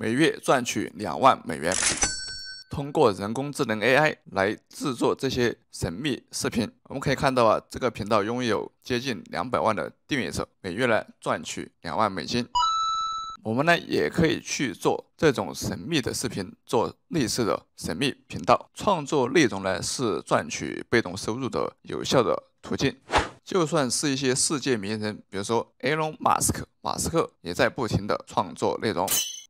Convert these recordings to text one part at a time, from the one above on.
每月赚取两万美元，通过人工智能 AI 来制作这些神秘视频。我们可以看到啊，这个频道拥有接近两百万的订阅者，每月呢赚取两万美金。我们呢也可以去做这种神秘的视频，做类似的神秘频道。创作内容呢是赚取被动收入的有效的途径。就算是一些世界名人，比如说埃隆·马斯克，马斯克也在不停的创作内容。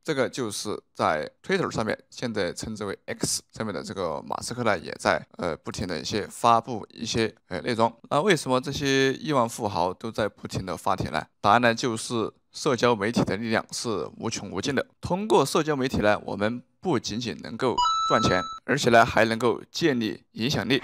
这个就是在 Twitter 上面，现在称之为 X 上面的这个马斯克呢，也在呃不停的一些发布一些呃内容。那为什么这些亿万富豪都在不停的发帖呢？答案呢就是社交媒体的力量是无穷无尽的。通过社交媒体呢，我们不仅仅能够赚钱，而且呢还能够建立影响力。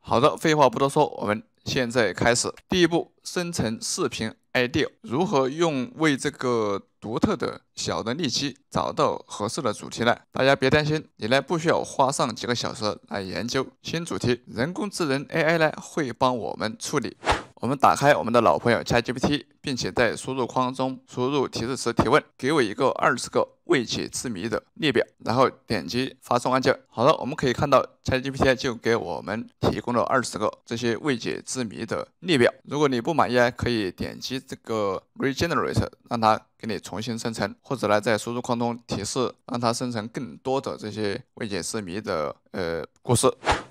好的，废话不多说，我们现在开始。第一步，生成视频 idea，如何用为这个。独特的小的利器，找到合适的主题了。大家别担心，你呢不需要花上几个小时来研究新主题，人工智能 AI 呢会帮我们处理。我们打开我们的老朋友 ChatGPT，并且在输入框中输入提示词提问：“给我一个二十个未解之谜的列表。”然后点击发送按键。好的，我们可以看到 ChatGPT 就给我们提供了二十个这些未解之谜的列表。如果你不满意，可以点击这个 regenerate，让它给你重新生成，或者呢，在输入框中提示让它生成更多的这些未解之谜的呃故事。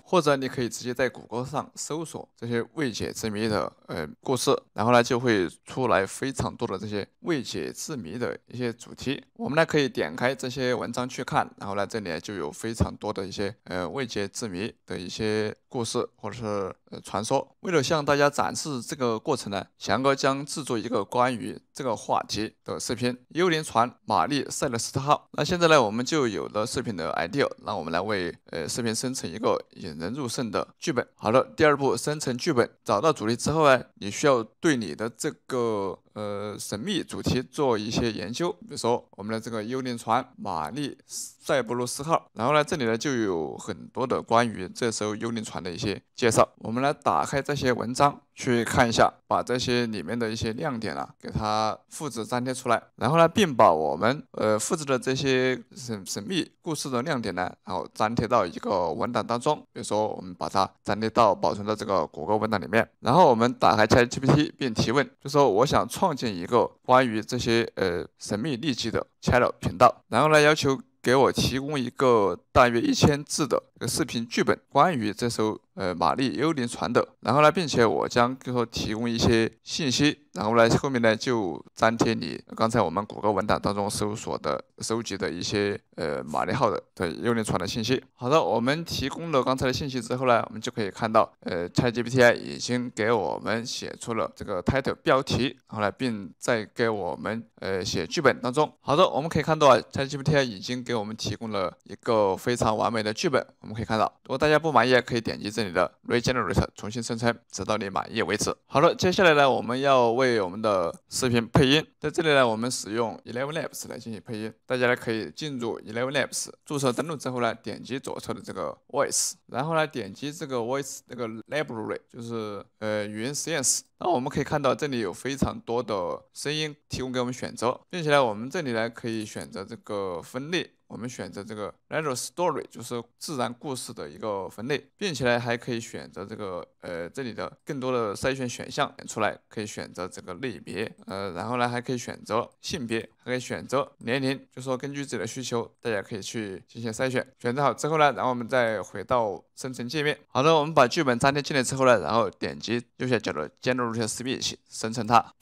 或者你可以直接在谷歌上搜索这些未解之谜的呃故事，然后呢就会出来非常多的这些未解之谜的一些主题。我们呢可以点开这些文章去看，然后呢这里就有非常多的一些呃未解之谜的一些故事，或者是。呃，传说，为了向大家展示这个过程呢，翔哥将制作一个关于这个话题的视频，《幽灵船玛丽塞勒斯特号》。那现在呢，我们就有了视频的 idea，那我们来为呃视频生成一个引人入胜的剧本。好了，第二步，生成剧本，找到主题之后呢，你需要对你的这个。呃，神秘主题做一些研究，比如说我们的这个幽灵船玛丽塞布罗斯号，然后呢，这里呢就有很多的关于这艘幽灵船的一些介绍。我们来打开这些文章。去看一下，把这些里面的一些亮点啊，给它复制粘贴出来，然后呢，并把我们呃复制的这些神神秘故事的亮点呢，然后粘贴到一个文档当中，比如说我们把它粘贴到保存到这个谷歌文档里面，然后我们打开 ChatGPT 并提问，就说我想创建一个关于这些呃神秘秘迹的 Channel 频道，然后呢，要求给我提供一个大约一千字的视频剧本，关于这首。呃，玛丽幽灵船的，然后呢，并且我将给我提供一些信息，然后呢，后面呢就粘贴你刚才我们谷歌文档当中搜索的、收集的一些呃玛丽号的的幽灵船的信息。好的，我们提供了刚才的信息之后呢，我们就可以看到，呃，ChatGPT 已经给我们写出了这个 title 标题，然后呢，并在给我们呃写剧本当中。好的，我们可以看到啊，ChatGPT 已经给我们提供了一个非常完美的剧本。我们可以看到，如果大家不满意，可以点击这里。你的 regenerate 重新生成，直到你满意为止。好了，接下来呢，我们要为我们的视频配音。在这里呢，我们使用 Eleven Labs 来进行配音。大家呢可以进入 Eleven Labs，注册登录之后呢，点击左侧的这个 Voice，然后呢点击这个 Voice 那个 l i b r a r y 就是呃语音实验室。那我们可以看到这里有非常多的声音提供给我们选择，并且呢，我们这里呢可以选择这个分类。我们选择这个 natural story，就是自然故事的一个分类，并且呢还可以选择这个呃这里的更多的筛选选项出来，可以选择这个类别，呃然后呢还可以选择性别，还可以选择年龄，就说根据自己的需求，大家可以去进行筛选。选择好之后呢，然后我们再回到生成界面。好的，我们把剧本粘贴进来之后呢，然后点击右下角的 Generate l s s t 生成它。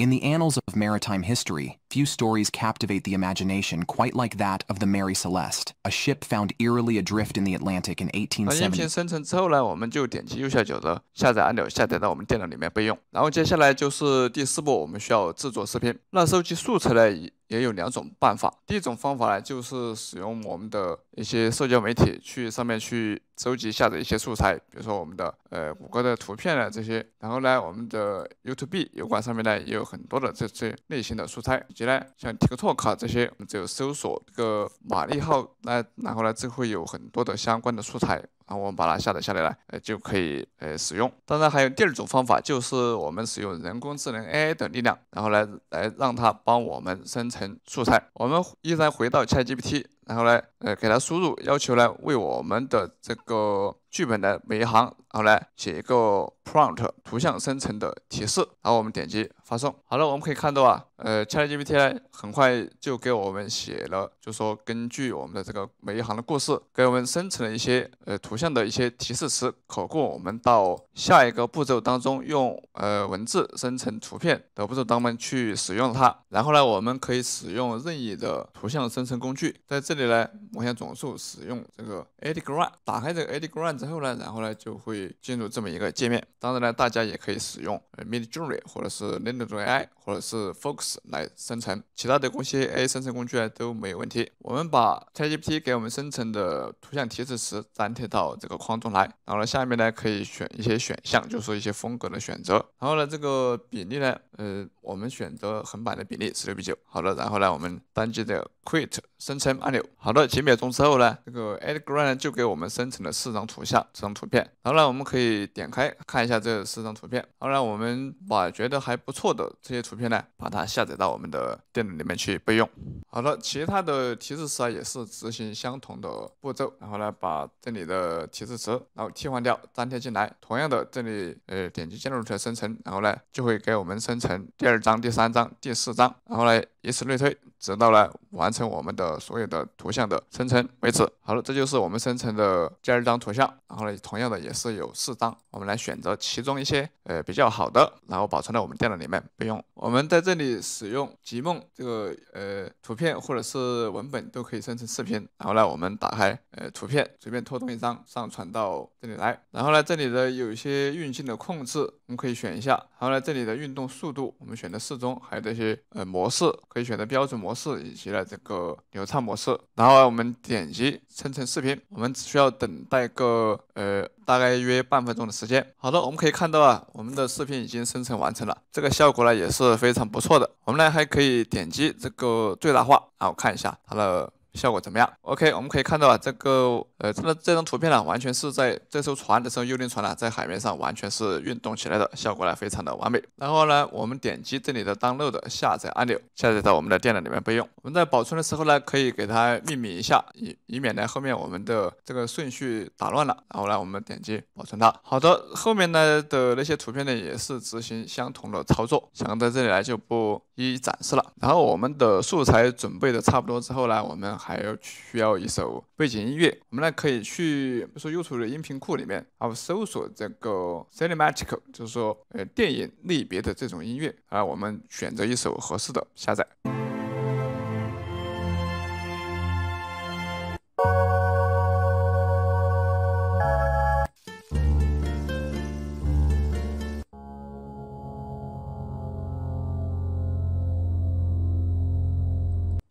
Few stories captivate the imagination quite like that of the Mary Celeste, a ship found eerily adrift in the Atlantic in 1870。音频生成之后呢，我们就点击右下角的下载按钮下载到我们电脑里面备用。然后接下来就是第四步，我们需要制作视频。那收集素材呢，也有两种办法，第一种方法呢，就是使用我们的一些社交媒体去上面去搜集下载一些素材，比如说我们的呃谷歌的图片呢这些，然后呢我们的 YouTube 油管上面呢也有很多的这些类型的素材，以及呢像 TikTok 这些，我们只有搜索这个玛丽号来，然后呢就会有很多的相关的素材。啊，我们把它下载下来了，呃，就可以呃使用。当然还有第二种方法，就是我们使用人工智能 AI 的力量，然后来来让它帮我们生成素材。我们依然回到 ChatGPT。然后呢，呃，给它输入要求呢，为我们的这个剧本的每一行，然后呢写一个 prompt 图像生成的提示，然后我们点击发送。好了，我们可以看到啊，呃，ChatGPT 呢很快就给我们写了，就说根据我们的这个每一行的故事，给我们生成了一些呃图像的一些提示词，可供我们到下一个步骤当中用呃文字生成图片的步骤当中去使用它。然后呢，我们可以使用任意的图像生成工具，在这。这里呢，我想总数使用这个 a d g r a n d 打开这个 a d g r a n d 之后呢，然后呢就会进入这么一个界面。当然呢，大家也可以使用 Midjourney 或者是 l n 一种 AI，或者是 Focus 来生成，其他的工具 A 生成工具呢都没有问题。我们把 ChatGPT 给我们生成的图像提示词粘贴到这个框中来，然后呢下面呢可以选一些选项，就是一些风格的选择。然后呢这个比例呢，呃。我们选择横版的比例十六比九，好的，然后呢，我们单击的 Quit 生成按钮，好的，几秒钟之后呢，这个 a d g r a n d 就给我们生成了四张图像，四张图片，然后呢，我们可以点开看一下这四张图片，然后呢，我们把觉得还不错的这些图片呢，把它下载到我们的电脑里面去备用。好了，其他的提示词啊，也是执行相同的步骤，然后呢，把这里的提示词然后替换掉，粘贴进来，同样的，这里呃点击 Generate 生成，然后呢，就会给我们生成第二。二章第三章第四章，然后呢，以此类推，直到呢。完成我们的所有的图像的生成为止。好了，这就是我们生成的第二张图像。然后呢，同样的也是有四张，我们来选择其中一些呃比较好的，然后保存到我们电脑里面备用。我们在这里使用极梦这个呃图片或者是文本都可以生成视频。然后呢，我们打开呃图片，随便拖动一张上传到这里来。然后呢，这里的有一些运镜的控制，我们可以选一下。然后呢，这里的运动速度我们选择适中，还有这些呃模式可以选择标准模式以及呢。这个流畅模式，然后我们点击生成视频，我们只需要等待个呃大概约半分钟的时间。好的，我们可以看到啊，我们的视频已经生成完成了，这个效果呢也是非常不错的。我们呢还可以点击这个最大化，然后看一下它的。效果怎么样？OK，我们可以看到啊，这个呃，这个这张图片呢，完全是在这艘船的时候，幽灵船呢，在海面上完全是运动起来的效果呢，非常的完美。然后呢，我们点击这里的 d o w n l o a 的下载按钮，下载到我们的电脑里面备用。我们在保存的时候呢，可以给它命名一下，以以免呢后面我们的这个顺序打乱了。然后呢，我们点击保存它。好的，后面呢的那些图片呢，也是执行相同的操作，想在这里来就不一一展示了。然后我们的素材准备的差不多之后呢，我们。还要需要一首背景音乐，我们呢可以去说 YouTube 的音频库里面然后搜索这个 cinematic，就是说呃电影类别的这种音乐啊，我们选择一首合适的下载。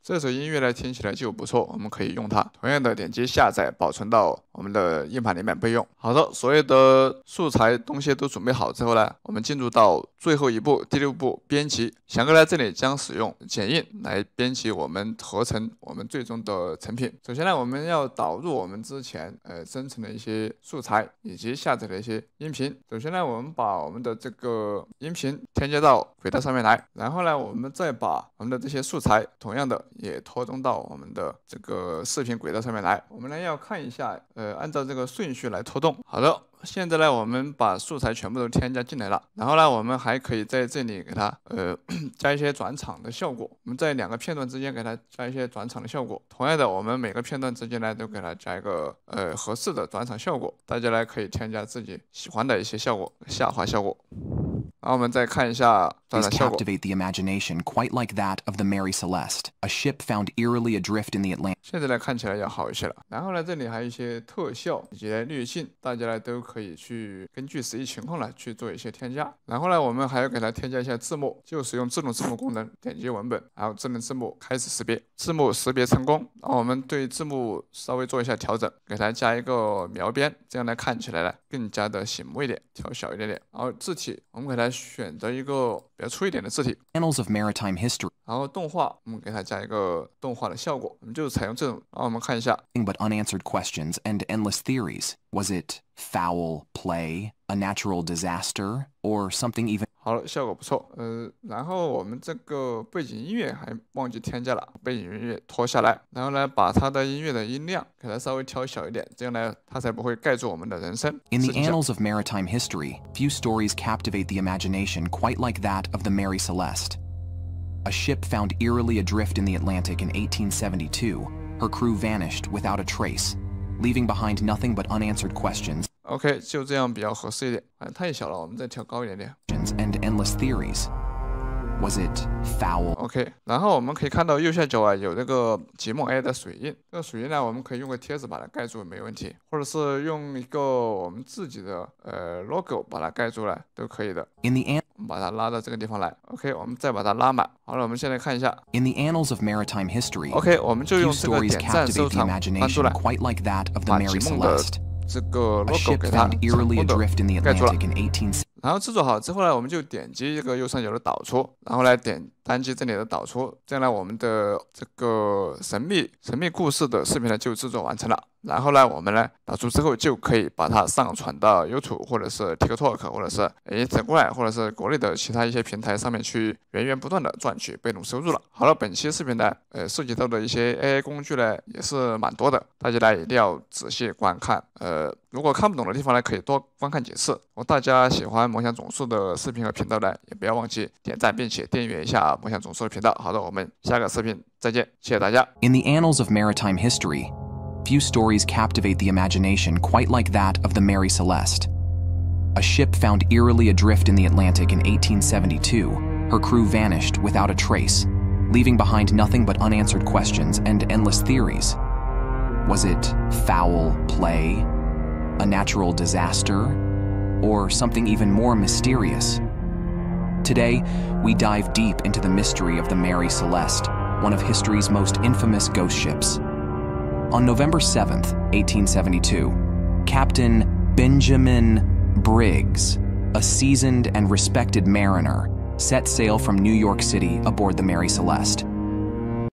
这首音乐呢听起来就不错，我们可以用它。同样的，点击下载，保存到我们的硬盘里面备用。好的，所有的素材东西都准备好之后呢，我们进入到最后一步，第六步编辑。翔哥呢这里将使用剪映来编辑我们合成我们最终的成品。首先呢，我们要导入我们之前呃生成的一些素材以及下载的一些音频。首先呢，我们把我们的这个音频添加到轨道上面来，然后呢，我们再把我们的这些素材同样的。也拖动到我们的这个视频轨道上面来。我们呢要看一下，呃，按照这个顺序来拖动。好的，现在呢我们把素材全部都添加进来了。然后呢，我们还可以在这里给它，呃，加一些转场的效果。我们在两个片段之间给它加一些转场的效果。同样的，我们每个片段之间呢都给它加一个，呃，合适的转场效果。大家呢可以添加自己喜欢的一些效果，下滑效果。然后我们再看一下它的效果。a c t a t e the imagination quite like that of the Mary Celeste, a ship found eerily adrift in the Atlantic. 现在呢看起来要好一些了。然后呢，这里还有一些特效以及滤镜，大家呢都可以去根据实际情况呢去做一些添加。然后呢，我们还要给它添加一下字幕，就使用自动字幕功能，点击文本，然后智能字幕开始识别，字幕识别成功。然后我们对字幕稍微做一下调整，给它加一个描边，这样呢看起来呢更加的醒目一点，调小一点点。然后字体，我们给它。选择一个比较粗一点的字体。Annals of Maritime History。然后动画，我们给它加一个动画的效果，我们就采用这种。然后我们看一下。But unanswered questions and endless theories. Was it foul play, a natural disaster, or something even? 好了，效果不错，呃，然后我们这个背景音乐还忘记添加了，背景音乐拖下来，然后呢，把它的音乐的音量给它稍微调小一点，这样呢，它才不会盖住我们的人声。In the annals of maritime history, few stories captivate the imagination quite like that of the Mary Celeste. A ship found eerily adrift in the Atlantic in 1872, her crew vanished without a trace, leaving behind nothing but unanswered questions. OK，就这样比较合适一点，反太小了，我们再调高一点点。OK，然后我们可以看到右下角啊有那个吉梦 A 的水印，这个水印呢，我们可以用个贴纸把它盖住，没问题，或者是用一个我们自己的呃 logo 把它盖住来，都可以的。我们把它拉到这个地方来，OK，我们再把它拉满。好了，我们现在看一下。OK，我们就用这个点赞收藏关住了。把梦的。这个 logo 给它盖住了，然后制作好之后呢，我们就点击这个右上角的导出，然后来点单击这里的导出，这样呢，我们的这个神秘神秘故事的视频呢就制作完成了。然后呢，我们呢，导出之后就可以把它上传到 YouTube 或者是 TikTok，或者是 Instagram，或者是国内的其他一些平台上面去，源源不断的赚取被动收入了。好了，本期视频呢，呃，涉及到的一些 AI 工具呢，也是蛮多的，大家呢一定要仔细观看。呃，如果看不懂的地方呢，可以多观看几次。我大家喜欢梦想总数的视频和频道呢，也不要忘记点赞并且订阅一下梦想总数的频道。好的，我们下个视频再见，谢谢大家。In the annals of maritime history. few stories captivate the imagination quite like that of the Mary Celeste. A ship found eerily adrift in the Atlantic in 1872, her crew vanished without a trace, leaving behind nothing but unanswered questions and endless theories. Was it foul play, a natural disaster, or something even more mysterious? Today, we dive deep into the mystery of the Mary Celeste, one of history's most infamous ghost ships. On November 7, 1872, Captain Benjamin Briggs, a seasoned and respected mariner, set sail from New York City aboard the Mary Celeste.